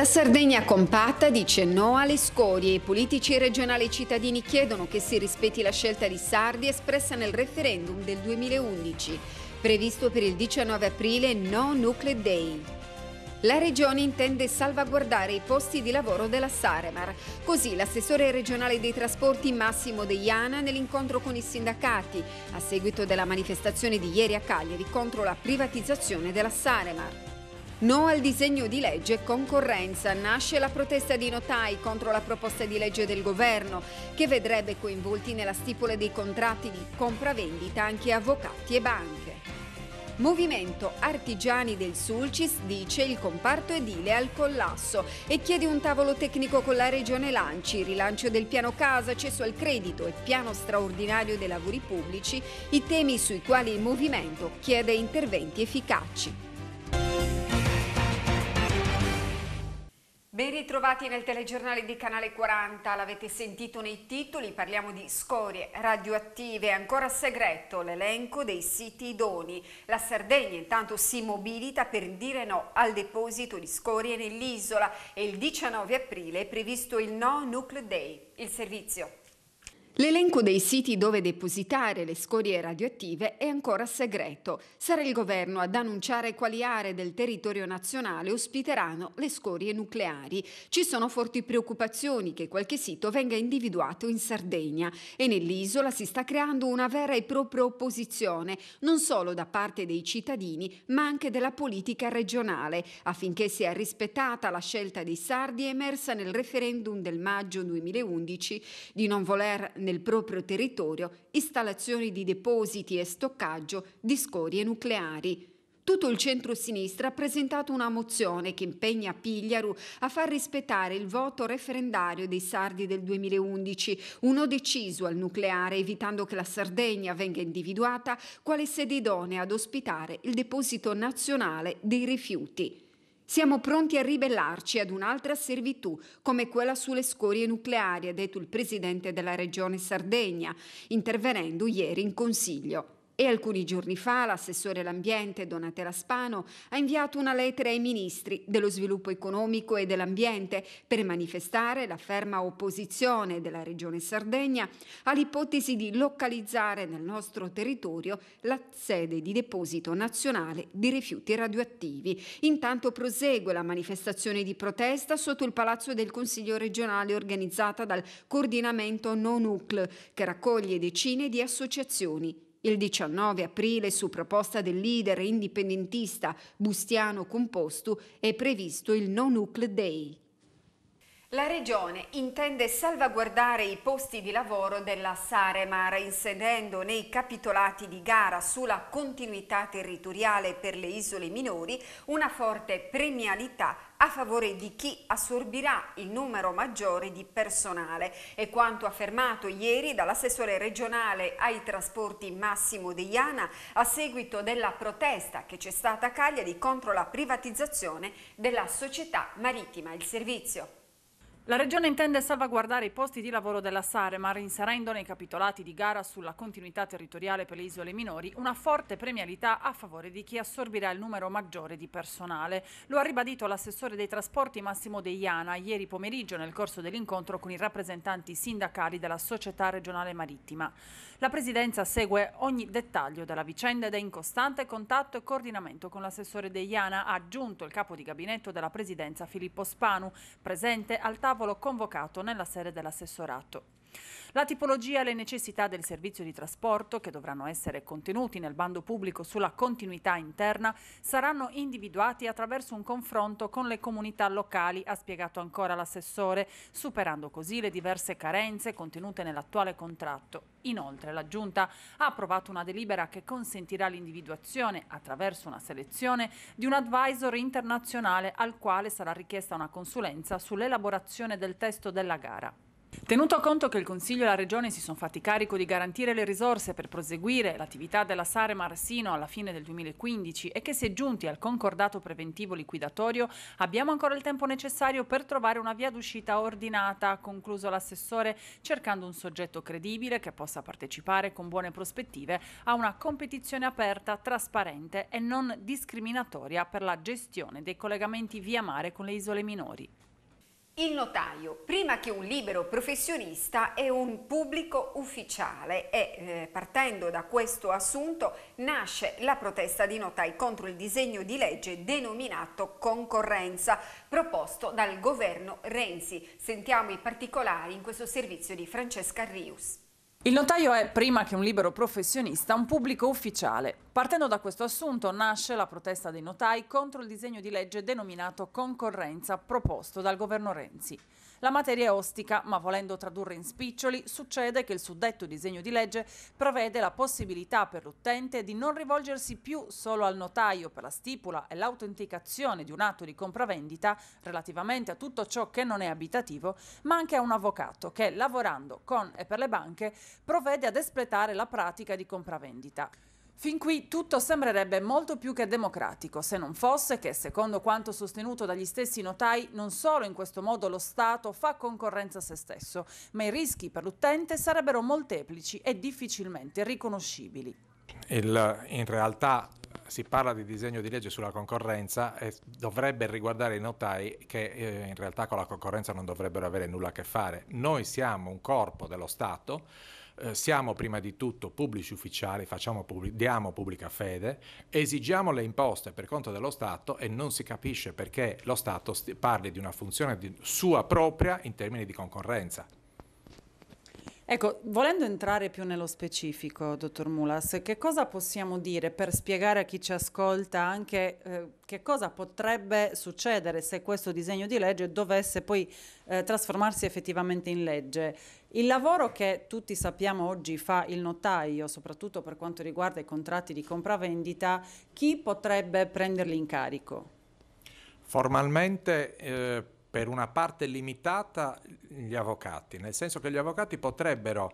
La Sardegna compatta dice no alle scorie. I politici regionali e cittadini chiedono che si rispetti la scelta di Sardi espressa nel referendum del 2011, previsto per il 19 aprile No Nuclear Day. La Regione intende salvaguardare i posti di lavoro della Saremar. Così l'assessore regionale dei trasporti Massimo Deiana nell'incontro con i sindacati a seguito della manifestazione di ieri a Cagliari contro la privatizzazione della Saremar. No al disegno di legge concorrenza. Nasce la protesta di notai contro la proposta di legge del governo che vedrebbe coinvolti nella stipula dei contratti di compravendita anche avvocati e banche. Movimento Artigiani del Sulcis dice il comparto edile al collasso e chiede un tavolo tecnico con la Regione Lanci, rilancio del piano casa, accesso al credito e piano straordinario dei lavori pubblici, i temi sui quali il Movimento chiede interventi efficaci. Ben ritrovati nel telegiornale di Canale 40, l'avete sentito nei titoli, parliamo di scorie radioattive, ancora segreto l'elenco dei siti idoni. La Sardegna intanto si mobilita per dire no al deposito di scorie nell'isola e il 19 aprile è previsto il No Nucle Day, il servizio L'elenco dei siti dove depositare le scorie radioattive è ancora segreto. Sarà il governo ad annunciare quali aree del territorio nazionale ospiteranno le scorie nucleari. Ci sono forti preoccupazioni che qualche sito venga individuato in Sardegna e nell'isola si sta creando una vera e propria opposizione, non solo da parte dei cittadini, ma anche della politica regionale, affinché sia rispettata la scelta dei sardi emersa nel referendum del maggio 2011 di non voler nel proprio territorio installazioni di depositi e stoccaggio di scorie nucleari. Tutto il centro-sinistra ha presentato una mozione che impegna Pigliaru a far rispettare il voto referendario dei sardi del 2011, uno deciso al nucleare, evitando che la Sardegna venga individuata quale sede idonea ad ospitare il deposito nazionale dei rifiuti. Siamo pronti a ribellarci ad un'altra servitù, come quella sulle scorie nucleari, ha detto il presidente della regione Sardegna, intervenendo ieri in consiglio. E alcuni giorni fa l'assessore all'ambiente Donatella Spano ha inviato una lettera ai ministri dello sviluppo economico e dell'ambiente per manifestare la ferma opposizione della regione Sardegna all'ipotesi di localizzare nel nostro territorio la sede di deposito nazionale di rifiuti radioattivi. Intanto prosegue la manifestazione di protesta sotto il Palazzo del Consiglio regionale organizzata dal coordinamento Non UCL che raccoglie decine di associazioni il 19 aprile, su proposta del leader indipendentista Bustiano Compostu, è previsto il No Nucle Day. La Regione intende salvaguardare i posti di lavoro della Saremar inserendo nei capitolati di gara sulla continuità territoriale per le isole minori una forte premialità a favore di chi assorbirà il numero maggiore di personale. È quanto affermato ieri dall'assessore regionale ai trasporti Massimo Deiana a seguito della protesta che c'è stata a Cagliari contro la privatizzazione della società marittima. Il servizio. La Regione intende salvaguardare i posti di lavoro della Saremar inserendo nei capitolati di gara sulla continuità territoriale per le isole minori una forte premialità a favore di chi assorbirà il numero maggiore di personale. Lo ha ribadito l'assessore dei trasporti Massimo Deiana ieri pomeriggio nel corso dell'incontro con i rappresentanti sindacali della Società Regionale Marittima. La Presidenza segue ogni dettaglio della vicenda ed è in costante contatto e coordinamento con l'assessore Deiana, aggiunto il capo di gabinetto della Presidenza Filippo Spanu, presente al tavolo convocato nella sede dell'assessorato. La tipologia e le necessità del servizio di trasporto, che dovranno essere contenuti nel bando pubblico sulla continuità interna, saranno individuati attraverso un confronto con le comunità locali, ha spiegato ancora l'assessore, superando così le diverse carenze contenute nell'attuale contratto. Inoltre la Giunta ha approvato una delibera che consentirà l'individuazione, attraverso una selezione, di un advisor internazionale al quale sarà richiesta una consulenza sull'elaborazione del testo della gara. Tenuto conto che il Consiglio e la Regione si sono fatti carico di garantire le risorse per proseguire l'attività della Saremar sino alla fine del 2015 e che si è giunti al concordato preventivo liquidatorio, abbiamo ancora il tempo necessario per trovare una via d'uscita ordinata, ha concluso l'assessore, cercando un soggetto credibile che possa partecipare con buone prospettive a una competizione aperta, trasparente e non discriminatoria per la gestione dei collegamenti via mare con le isole minori. Il notaio, prima che un libero professionista, è un pubblico ufficiale e eh, partendo da questo assunto nasce la protesta di notai contro il disegno di legge denominato concorrenza proposto dal governo Renzi. Sentiamo i particolari in questo servizio di Francesca Rius. Il notaio è, prima che un libero professionista, un pubblico ufficiale. Partendo da questo assunto nasce la protesta dei notai contro il disegno di legge denominato concorrenza proposto dal governo Renzi. La materia è ostica, ma volendo tradurre in spiccioli, succede che il suddetto disegno di legge prevede la possibilità per l'utente di non rivolgersi più solo al notaio per la stipula e l'autenticazione di un atto di compravendita relativamente a tutto ciò che non è abitativo, ma anche a un avvocato che, lavorando con e per le banche, provvede ad espletare la pratica di compravendita. Fin qui tutto sembrerebbe molto più che democratico, se non fosse che, secondo quanto sostenuto dagli stessi notai, non solo in questo modo lo Stato fa concorrenza a se stesso, ma i rischi per l'utente sarebbero molteplici e difficilmente riconoscibili. Il, in realtà si parla di disegno di legge sulla concorrenza e dovrebbe riguardare i notai che eh, in realtà con la concorrenza non dovrebbero avere nulla a che fare. Noi siamo un corpo dello Stato eh, siamo prima di tutto pubblici ufficiali, pubblic- diamo pubblica fede, esigiamo le imposte per conto dello Stato e non si capisce perché lo Stato st- parli di una funzione di- sua propria in termini di concorrenza. Ecco, volendo entrare più nello specifico, dottor Mulas, che cosa possiamo dire per spiegare a chi ci ascolta anche eh, che cosa potrebbe succedere se questo disegno di legge dovesse poi eh, trasformarsi effettivamente in legge? Il lavoro che tutti sappiamo oggi fa il notaio, soprattutto per quanto riguarda i contratti di compravendita, chi potrebbe prenderli in carico? Formalmente eh, per una parte limitata gli avvocati, nel senso che gli avvocati potrebbero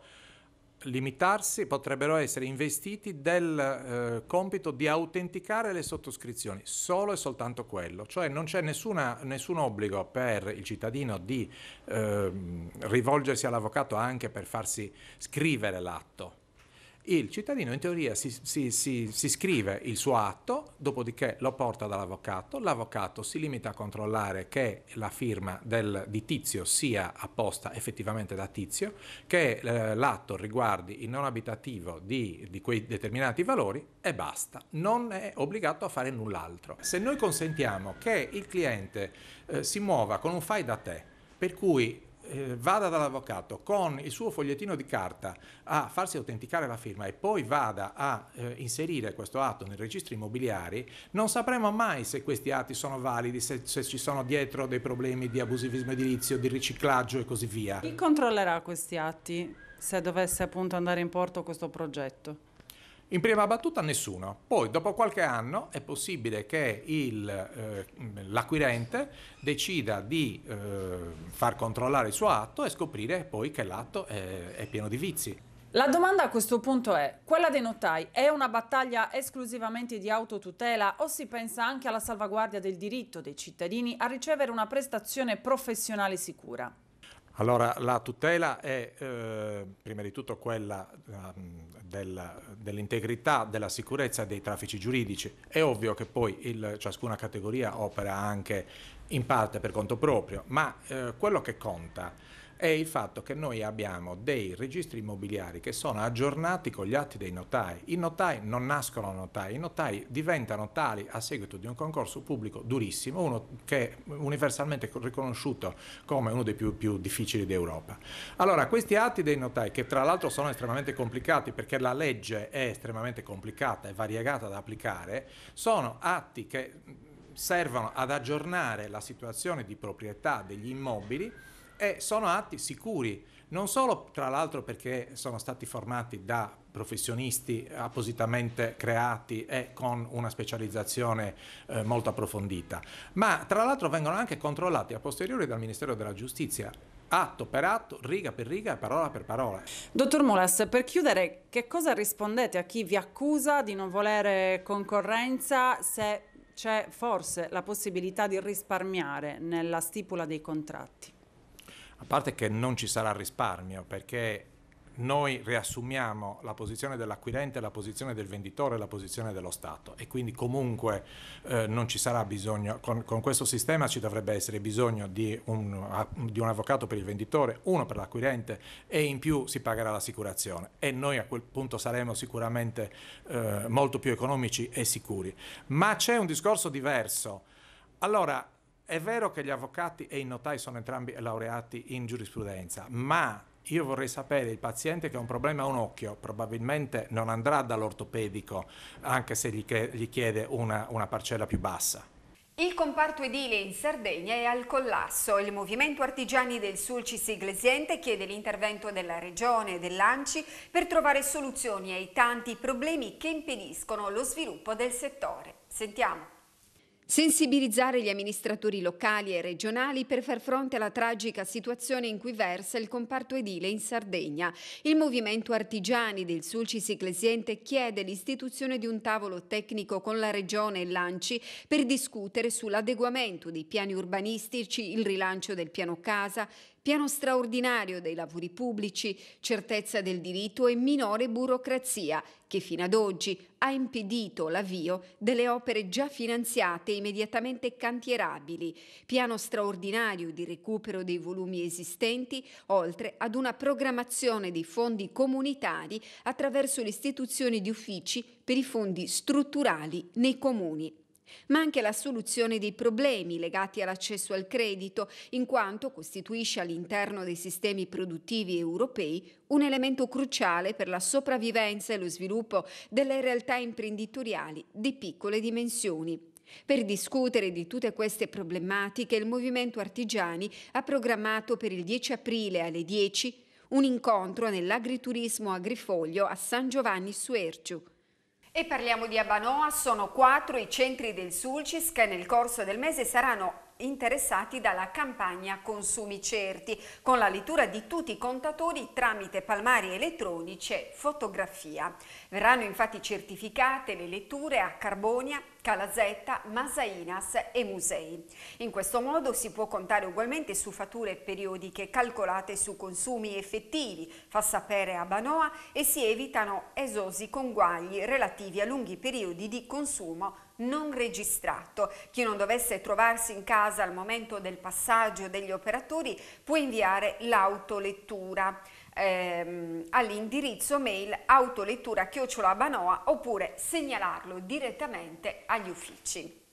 limitarsi, potrebbero essere investiti del eh, compito di autenticare le sottoscrizioni, solo e soltanto quello, cioè non c'è nessuna, nessun obbligo per il cittadino di eh, rivolgersi all'avvocato anche per farsi scrivere l'atto il cittadino in teoria si, si, si, si scrive il suo atto, dopodiché lo porta dall'avvocato, l'avvocato si limita a controllare che la firma del, di tizio sia apposta effettivamente da tizio, che eh, l'atto riguardi il non abitativo di, di quei determinati valori e basta, non è obbligato a fare null'altro. Se noi consentiamo che il cliente eh, si muova con un fai da te, per cui eh, vada dall'avvocato con il suo fogliettino di carta a farsi autenticare la firma e poi vada a eh, inserire questo atto nei registri immobiliari, non sapremo mai se questi atti sono validi, se, se, ci sono dietro dei problemi di abusivismo edilizio, di riciclaggio e così via. Chi controllerà questi atti se dovesse appunto andare in porto questo progetto? In prima battuta nessuno, poi dopo qualche anno è possibile che il, eh, l'acquirente decida di eh, far controllare il suo atto e scoprire poi che l'atto è, è pieno di vizi. La domanda a questo punto è, quella dei notai è una battaglia esclusivamente di autotutela o si pensa anche alla salvaguardia del diritto dei cittadini a ricevere una prestazione professionale sicura? Allora, la tutela è eh, prima di tutto quella eh, del, dell'integrità, della sicurezza dei traffici giuridici. È ovvio che poi il, ciascuna categoria opera anche in parte per conto proprio, ma eh, quello che conta è il fatto che noi abbiamo dei registri immobiliari che sono aggiornati con gli atti dei notai. I notai non nascono notai, i notai diventano tali a seguito di un concorso pubblico durissimo, uno che è universalmente riconosciuto come uno dei più, più difficili d'Europa. Allora, questi atti dei notai, che tra l'altro sono estremamente complicati perché la legge è estremamente complicata e variegata da applicare, sono atti che servono ad aggiornare la situazione di proprietà degli immobili e eh, sono atti sicuri, non solo tra l'altro perché sono stati formati da professionisti appositamente creati e con una specializzazione eh, molto approfondita, ma tra l'altro vengono anche controllati a posteriori dal Ministero della Giustizia atto per atto, riga per riga, parola per parola. Dottor Mulas, per chiudere, che cosa rispondete a chi vi accusa di non volere concorrenza se c'è forse la possibilità di risparmiare nella stipula dei contratti? a parte che non ci sarà risparmio perché noi riassumiamo la posizione dell'acquirente, la posizione del venditore, la posizione dello Stato e quindi comunque eh, non ci sarà bisogno, con, con, questo sistema ci dovrebbe essere bisogno di un, di un, avvocato per il venditore, uno per l'acquirente e in più si pagherà l'assicurazione e noi a quel punto saremo sicuramente eh, molto più economici e sicuri. Ma c'è un discorso diverso. Allora, è vero che gli avvocati e i notai sono entrambi laureati in giurisprudenza, ma io vorrei sapere il paziente che ha un problema a un occhio, probabilmente non andrà dall'ortopedico, anche se gli, chiede una, una parcella più bassa. Il comparto edile in Sardegna è al collasso. Il movimento artigiani del Sulcis Iglesiente chiede l'intervento della Regione e dell'Anci per trovare soluzioni ai tanti problemi che impediscono lo sviluppo del settore. Sentiamo. Sensibilizzare gli amministratori locali e regionali per far fronte alla tragica situazione in cui versa il comparto edile in Sardegna. Il movimento Artigiani del Sulcis Ecclesiente chiede l'istituzione di un tavolo tecnico con la Regione e l'Anci per discutere sull'adeguamento dei piani urbanistici, il rilancio del piano casa, piano straordinario dei lavori pubblici, certezza del diritto e minore burocrazia, che fino ad oggi ha impedito l'avvio delle opere già finanziate e immediatamente cantierabili, piano straordinario di recupero dei volumi esistenti, oltre ad una programmazione dei fondi comunitari attraverso l'istituzione di uffici per i fondi strutturali nei comuni ma anche la soluzione dei problemi legati all'accesso al credito, in quanto costituisce all'interno dei sistemi produttivi europei un elemento cruciale per la sopravvivenza e lo sviluppo delle realtà imprenditoriali di piccole dimensioni. Per discutere di tutte queste problematiche il Movimento Artigiani ha programmato per il 10 aprile alle 10 un incontro nell'agriturismo Agrifoglio a San Giovanni Suerciu. E parliamo di Abanoa, sono quattro i centri del Sulcis che nel corso del mese saranno interessati dalla campagna Consumi Certi, con la lettura di tutti i contatori tramite palmari elettronici e fotografia. Verranno infatti certificate le letture a Carbonia, Calazetta, Masainas e musei. In questo modo si può contare ugualmente su fatture periodiche calcolate su consumi effettivi, fa sapere a Banoa, e si evitano esosi conguagli relativi a lunghi periodi di consumo non registrato. Chi non dovesse trovarsi in casa al momento del passaggio degli operatori può inviare l'autolettura ehm, all'indirizzo mail autolettura-banoa oppure segnalarlo direttamente agli uffici.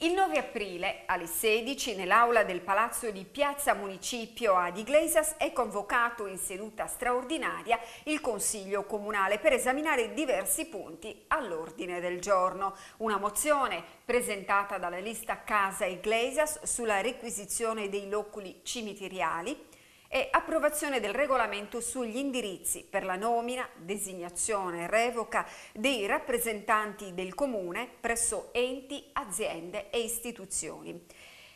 Il 9 aprile alle 16 nell'aula del Palazzo di Piazza Municipio ad Iglesias è convocato in seduta straordinaria il Consiglio Comunale per esaminare diversi punti all'ordine del giorno. Una mozione presentata dalla lista Casa Iglesias sulla requisizione dei loculi cimitiriali, e approvazione del regolamento sugli indirizzi per la nomina, designazione e revoca dei rappresentanti del Comune presso enti, aziende e istituzioni.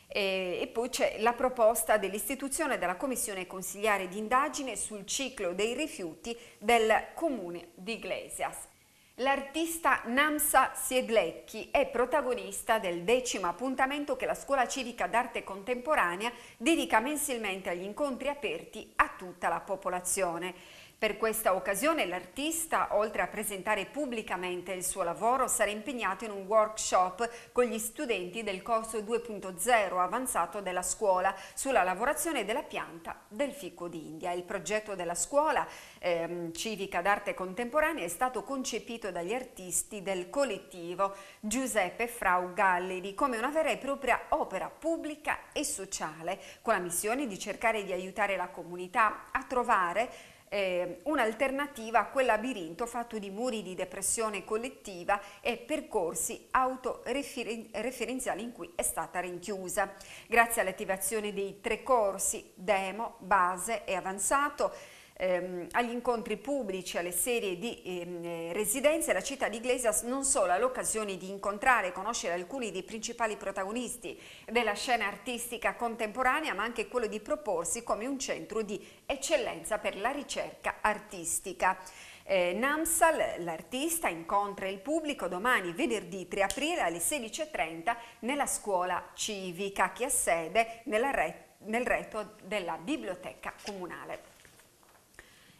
E, poi c'è la proposta dell'istituzione della Commissione Consigliare di Indagine sul ciclo dei rifiuti del Comune di Iglesias. L'artista Namsa Sieglecchi è protagonista del decimo appuntamento che la Scuola Civica d'Arte Contemporanea dedica mensilmente agli incontri aperti a tutta la popolazione. Per questa occasione l'artista, oltre a presentare pubblicamente il suo lavoro, sarà impegnato in un workshop con gli studenti del corso 2.0 avanzato della scuola sulla lavorazione della pianta del fico d'India. Il progetto della scuola ehm, civica d'arte contemporanea è stato concepito dagli artisti del collettivo Giuseppe Frau Galleri come una vera e propria opera pubblica e sociale, con la missione di cercare di aiutare la comunità a trovare eh, un'alternativa a quel labirinto fatto di muri di depressione collettiva e percorsi autoreferenziali in cui è stata rinchiusa. Grazie all'attivazione dei tre corsi, demo, base e avanzato, Ehm, agli incontri pubblici, alle serie di ehm, eh, residenze, la città di Iglesias non solo ha l'occasione di incontrare e conoscere alcuni dei principali protagonisti della scena artistica contemporanea, ma anche quello di proporsi come un centro di eccellenza per la ricerca artistica. Eh, Namsal, l'artista, incontra il pubblico domani venerdì 3 aprile alle 16.30 nella scuola civica che ha sede re nel retto della biblioteca comunale.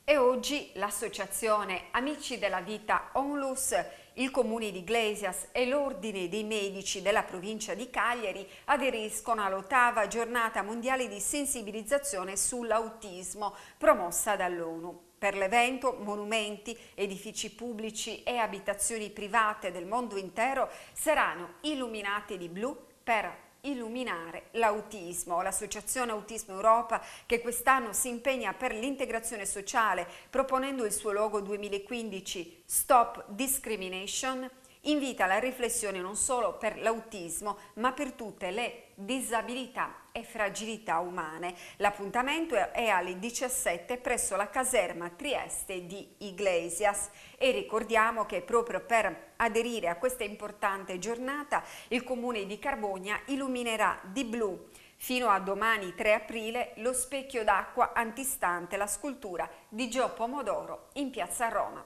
E oggi l'associazione Amici della Vita Onlus, il comune di Iglesias e l'Ordine dei Medici della provincia di Cagliari aderiscono all'ottava giornata mondiale di sensibilizzazione sull'autismo promossa dall'ONU. Per l'evento monumenti, edifici pubblici e abitazioni private del mondo intero saranno illuminati di blu per illuminare l'autismo. L'associazione Autismo Europa che quest'anno si impegna per l'integrazione sociale proponendo il suo logo 2015 Stop Discrimination invita alla riflessione non solo per l'autismo ma per tutte le disabilità e fragilità umane. L'appuntamento è alle 17 presso la caserma Trieste di Iglesias e ricordiamo che proprio per aderire a questa importante giornata il comune di Carbogna illuminerà di blu Fino a domani 3 aprile lo specchio d'acqua antistante la scultura di Gio Pomodoro in piazza Roma.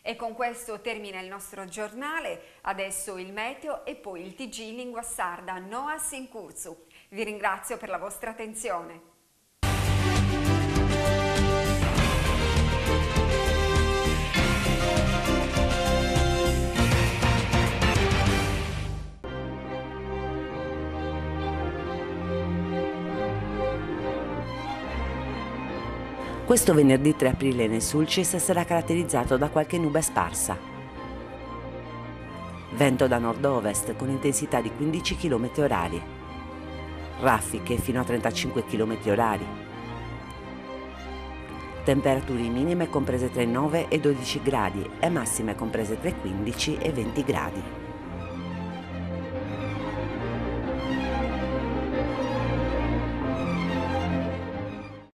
E con questo termina il nostro giornale, adesso il meteo e poi il TG in lingua sarda in Sincurzu. Vi ringrazio per la vostra attenzione. Questo venerdì 3 aprile nel Sulcis sarà caratterizzato da qualche nube sparsa. Vento da nord-ovest con intensità di 15 km orari raffiche fino a 35 km orari. Temperature minime comprese tra i 9 e i 12 gradi e massime comprese tra i 15 e i 20 gradi.